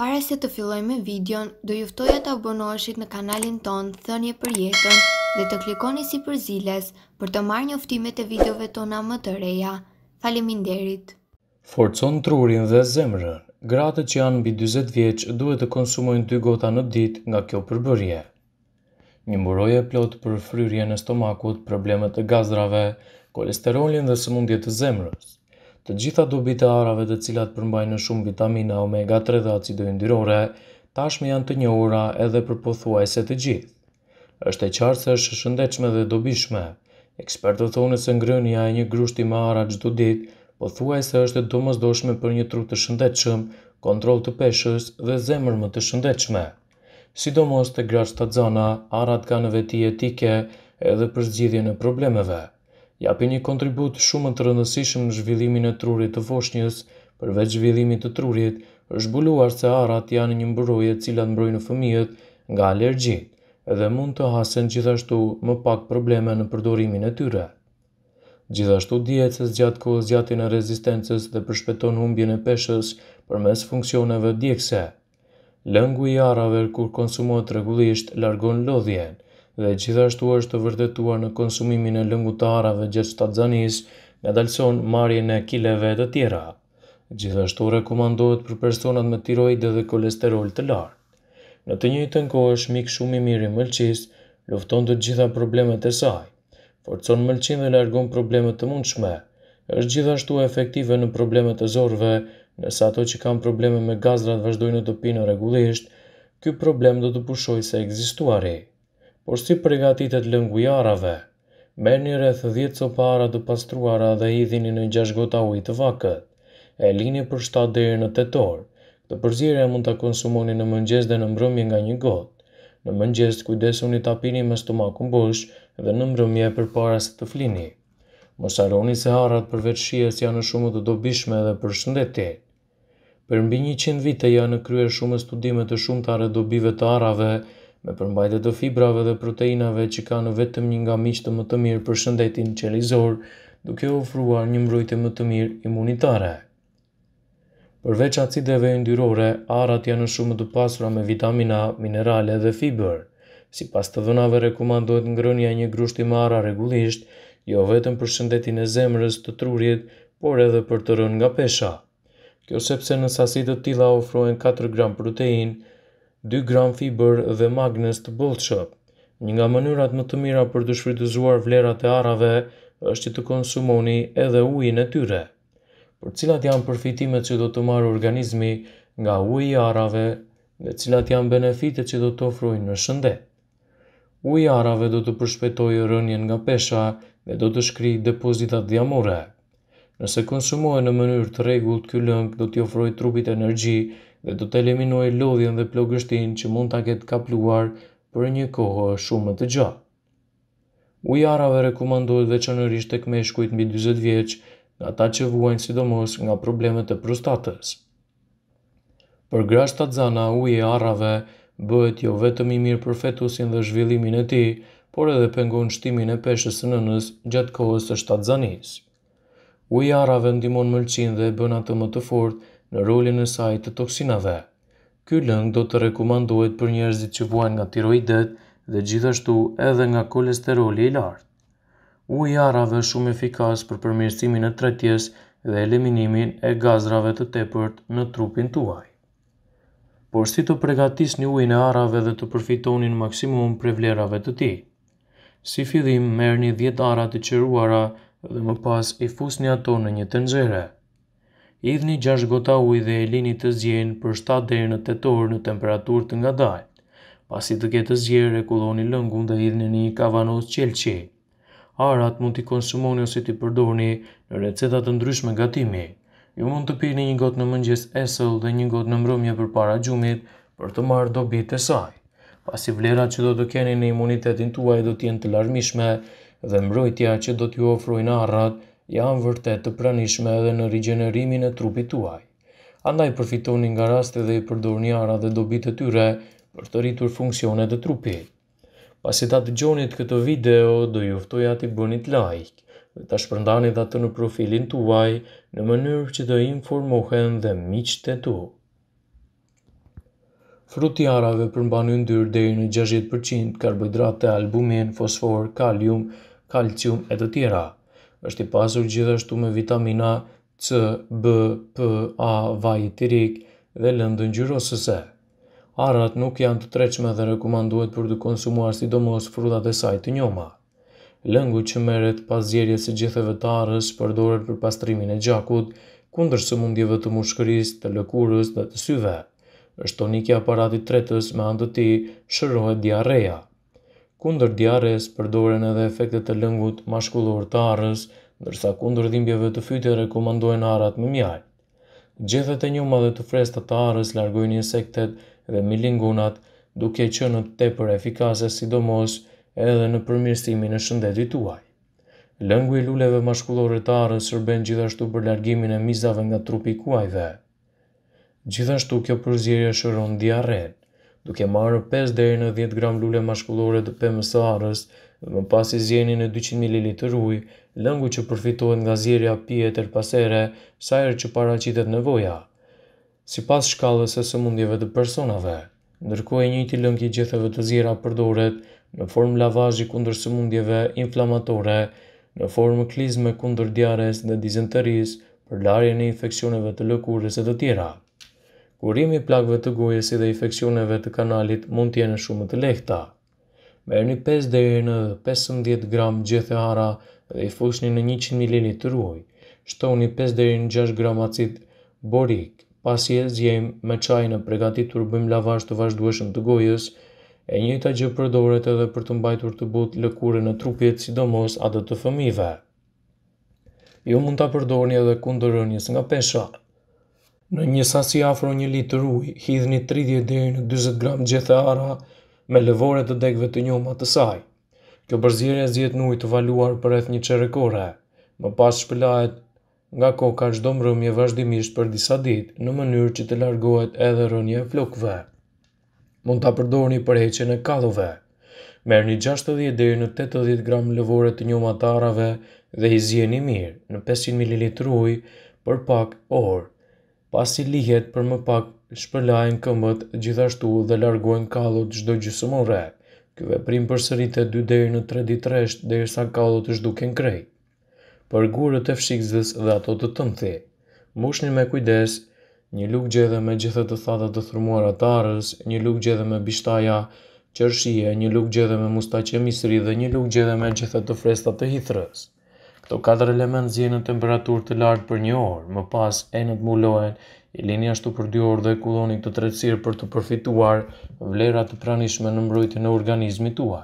Para se të filloj me videon, do juftoja të abonoheshit në kanalin ton Thënje për jetën dhe të klikoni si për ziles për të marrë njoftimet e videove tona më të reja. Faleminderit! Forcon trurin dhe zemrën Gratë që janë mbi 20 vjeç duhet të konsumojnë 2 gota në ditë nga kjo përbërje. Një mburoje plot për fryrje në stomakut, problemet e gazrave, kolesterolin dhe sëmundjet të zemrës. Të gjitha dobit e arave të cilat përmbajnë shumë vitamina, omega 3 dhe acido yndyrore, tashmë janë të njohura edhe për pothuajse të gjithë. Është e qartë se është shëndetshme dhe dobishme. Ekspertët thonë se ngrënia e një grushti me ara çdo ditë pothuajse është e domosdoshme për një trup të shëndetshëm, kontroll të peshës dhe zemër më të shëndetshme. Sidomos te gratë të zona, arat kanë veti etike edhe për zgjidhjen e problemeve japi një kontribut shumë të rëndësishëm në zhvillimin e trurit të voshnjës, përveç zhvillimit të trurit, është buluar se arat janë një mbëroje cilat mbrojnë fëmijët nga alergjit edhe mund të hasen gjithashtu më pak probleme në përdorimin e tyre. Gjithashtu dihet se zgjat kohës zgjatjen e rezistencës dhe përshpeton humbjen e peshës përmes funksioneve djekse. Lëngu i arrave kur konsumohet rregullisht largon lodhjen, dhe gjithashtu është të vërdetua në konsumimin e lëngutara dhe gjithë të të zanis në dalëson marje në kileve të tjera. Gjithashtu rekomandohet për personat me tiroide dhe kolesterol të larë. Në të një të nko është mikë shumë i mirë i mëlqis, lufton të gjitha problemet e saj, por të sonë mëlqin dhe largon problemet të mundshme, është gjithashtu efektive në problemet e zorve, nësë ato që kam probleme me gazrat vazhdojnë të pinë regullisht, kjo problem do të pushoj se egzistuari por si përgatitet lënguarave, merrni rreth 10 para të pastruara dhe idhini në 6 gota ujë të vakët. E lini për 7 deri në 8 orë. Këtë përzierje mund ta konsumoni në mëngjes dhe në mbrëmje nga një gotë. Në mëngjes kujdesuni ta pini me stomakun bosh dhe në mbrëmje përpara se të flini. Mos harroni se harrat për vetëshijes janë shumë të dobishme edhe për shëndetin. Për mbi 100 vite janë kryer shumë studime të shumta rreth dobive të harrave, me përmbajtje të fibrave dhe proteinave që kanë vetëm një ngamish të më të mirë për shëndetin qelizor, duke ofruar një mbrojtje më të mirë imunitare. Përveç acideve yndyrore, arrat janë shumë të pasura me vitamina, minerale dhe fibër. Sipas të dhënave rekomandohet ngrënia një grushti i arra rregullisht, jo vetëm për shëndetin e zemrës të trurit, por edhe për të rënë nga pesha. Kjo sepse në sasi të tilla ofrohen 4 gram protein, 2 gram fiber dhe magnes të bolqë. Një nga mënyrat më të mira për të shfrytëzuar vlerat e arave është që të konsumoni edhe ujin e tyre. Për cilat janë përfitimet që do të marë organizmi nga uji arave dhe cilat janë benefitet që do të ofrojnë në shëndet. Uji arave do të përshpetojë rënjen nga pesha dhe do të shkri depozitat dhjamore. Nëse konsumohet në mënyrë të rregullt, ky lëng do t'i ofrojë trupit energji dhe do të eliminoj lodhjen dhe plogështin që mund të ketë kapluar për një kohë shumë të gjatë. Ujarave rekomandohet veçanërisht tek meshkujt mbi 40 vjeç, nga ata që vuajnë sidomos nga problemet e prostatës. Për grashtë të zana, uj arrave bëhet jo vetëm i mirë për fetusin dhe zhvillimin e ti, por edhe pengon shtimin e peshës së nënës gjatë kohës së shtatë zanis. Uj e ndimon mëlqin dhe bën atë më të fortë në rolin e saj të toksinave. Ky lëng do të rekomandohet për njerëzit që vuajnë nga tiroidet dhe gjithashtu edhe nga kolesteroli i lartë. Ujë i arave shumë efikas për përmirësimin e tretjes dhe eliminimin e gazrave të tepërt në trupin tuaj. Por si të pregatis një ujë në arave dhe të përfitonin maksimum për vlerave të ti? Si fidhim, merë një 10 arat të qëruara dhe më pas i fusni ato në një të nxere idhni 6 gota ujë dhe e lini të zjenë për 7 deri në 8 orë në temperaturë të ngadalë. Pasi të ketë të e kulloni lëngun dhe hidhni në një kavanoz qelçi. Arat mund t'i konsumoni ose t'i përdorni në receta të ndryshme gatimi. Ju mund të pini një gotë në mëngjes esëll dhe një gotë në mbrëmje për para gjumit për të marrë dobit e saj. Pasi vlera që do të keni në imunitetin tuaj do t'jen të larmishme dhe mbrojtja që do t'ju ofrojnë arrat janë vërtet të pranishme edhe në rigjenerimin e trupit tuaj. Andaj përfitoni nga raste dhe i përdorni ara dhe dobit e tyre për të rritur funksionet e trupit. Pasi ta të gjonit këtë video, do juftoj ati bënit like dhe ta shpërndani dhe të në profilin tuaj në mënyrë që të informohen dhe miqët e tu. Fruti arave përmban yndyrë deri në 60% karbohidrate, albumin, fosfor, kalium, kalcium e të tjera është i pasur gjithashtu me vitamina C, B, P, A, vaj i tirik dhe lëndën sëse. Arat nuk janë të treqme dhe rekomanduet për të konsumuar sidomos frutat e saj të njoma. Lëngu që meret pas zjerje së gjithëve të arës përdoret për pastrimin e gjakut, kundër së mundjeve të mushkëris, të lëkurës dhe të syve. është tonikja aparatit tretës me andëti shërohet diareja kundër diares përdoren edhe efektet të lëngut mashkullor të arës, ndërsa kundër dhimbjeve të fytit rekomandojnë arat me mjaj. Gjethet e njuma dhe të fresta të arës largojnë insektet dhe milingunat, duke që në te për efikase sidomos edhe në përmirësimin e shëndetit tuaj. Lëngu i luleve mashkullore të arës shërben gjithashtu për largimin e mizave nga trupi kuajve. Gjithashtu kjo përzirje shëron diarenë duke marë 5 deri në 10 gram lule mashkullore dhe për mësë arës, dhe më pas i zjeni në 200 ml ujë, lëngu që përfitohet nga zjerja pje të rpasere, sa erë që paracitet në voja. Si pas shkallës e së mundjeve dhe personave, nërkoj e njëti lëngi gjithëve të zjera përdoret në formë lavazhi kundër së mundjeve inflamatore, në formë klizme kundër djares dhe dizenteris për larje në infekcioneve të lëkurës e të tjera. Urimi i plagëve të gojës si dhe infeksioneve të kanalit mund të jenë shumë të lehta. një 5 deri në 15 gram gjethe hara dhe i fushni në 100 ml ujë. Shtoni 5 deri në 6 gram acid borik. Pasi e zjem me çajin e përgatitur bëjmë lavazh të vazhdueshëm të gojës. E njëjta gjë përdoret edhe për të mbajtur të butë lëkurën në trupjet sidomos atë të fëmijëve. Ju mund ta përdorni edhe kundër nga pesha. Në një sasi afro një litër ujë, hidhni 30 deri në 40 gram gjethe ara me lëvore të degëve të njoma të saj. Kjo përzirje zjet në ujë të valuar për eth një qerekore, më pas shpëlahet nga koka qdo mbrëmje vazhdimisht për disa ditë në mënyrë që të largohet edhe rënje e flokëve. Mund të përdorni për heqjen e kalove. Merë një 60 deri në 80 gram lëvore të njoma të arave dhe i zjeni mirë në 500 ml ujë për pak orë pasi lihet për më pak shpëlajnë këmbët gjithashtu dhe largojnë kalot gjdo gjysëmore. Ky veprim sërit e 2 deri në 3 ditë rresht derisa kalot është duke krej. Për gurët e fshikëzës dhe ato të tëmthi, mbushni me kujdes, një lugë gjethe me gjithë të thadat të thrumuara të arës, një lugë gjethe me bishtaja qërshie, një lugë gjethe me mustaqe misri dhe një lugë gjethe me gjithë të fresta të hithrës. Këto 4 element zjenë në temperaturë të lartë për një orë, më pas e në të mullohen, i linja shtu për dy orë dhe kuloni këtë të tretësirë për të përfituar vlerat të pranishme në mbrojtë në organizmi tuaj.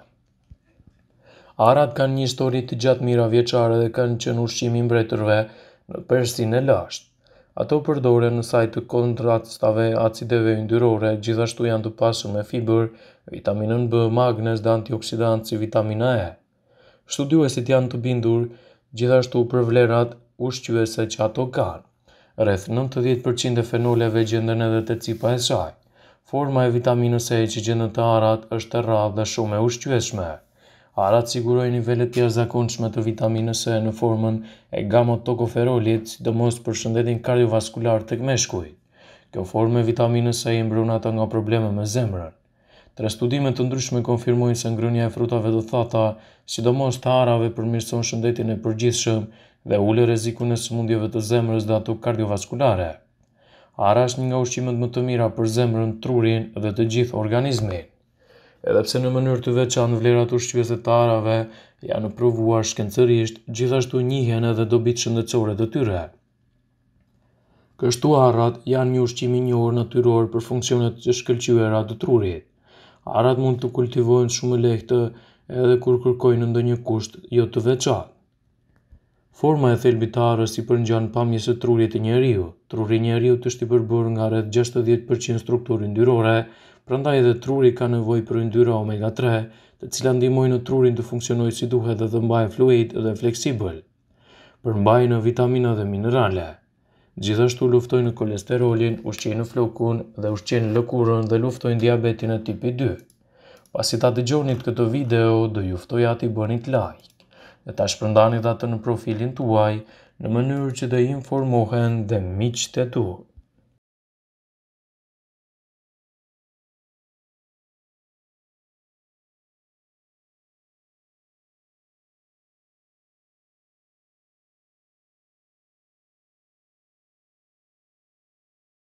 Arat kanë një histori të gjatë mira vjeqare dhe kanë qenë ushqimi mbretërve në persin e lashtë. Ato përdore në sajtë të stave acideve ndyrore, gjithashtu janë të pasur me fiber, vitaminën B, magnez dhe antioksidantë si vitamina E. Studiuesit janë të bindur, gjithashtu për vlerat ushqyese që ato kanë. Rreth 90% e fenoleve gjenden edhe te cipa e saj. Forma e vitaminës E që gjendën të arat është e dhe shumë e ushqyeshme. Arat siguroj nivele të jashtëzakonshme të vitaminës E në formën e gamot tokoferolit, sidomos për shëndetin kardiovaskular tek meshkujt. Kjo formë e vitaminës E imbrunat mbron ata nga probleme me zemrën. Tre studime të ndryshme konfirmojnë se ngrënia e frutave dhe thata, sidomos të arave përmirëson shëndetin e përgjithshëm dhe ullë rezikune e sëmundjeve të zemrës dhe ato kardiovaskulare. Ara është një nga ushqimet më të mira për zemrën, trurin dhe të gjithë organizmin. Edhepse në mënyrë të veçan vlerat ushqyese të arave janë provuar shkencërisht, gjithashtu njihen edhe dobit shëndetësore të tyre. Kështu arrat janë një ushqimi njohër natyror për funksionet që shkëllqyera të trurit arat mund të kultivohen shumë lehtë edhe kur kërkojnë në ndonjë kusht jo të veçantë. Forma e thelbit të arës i përngjan pamjes së trurit të njeriu. Truri i njeriu është i përbërë nga rreth 60% strukturë yndyrore, prandaj edhe truri ka nevojë për yndyrë omega 3 të cilat ndihmojnë trurin të funksionojë si duhet dhe të mbajë fluid dhe fleksibël. në vitamina dhe minerale. Gjithashtu luftojnë në kolesterolin, ushqejnë në flokun dhe ushqejnë lëkurën dhe luftojnë diabetin e tipi 2. Pasi ta dëgjonit këtë video, do juftoj ati bënit like dhe ta shpërndanit atë në profilin tuaj në mënyrë që të informohen dhe miqë të tuaj.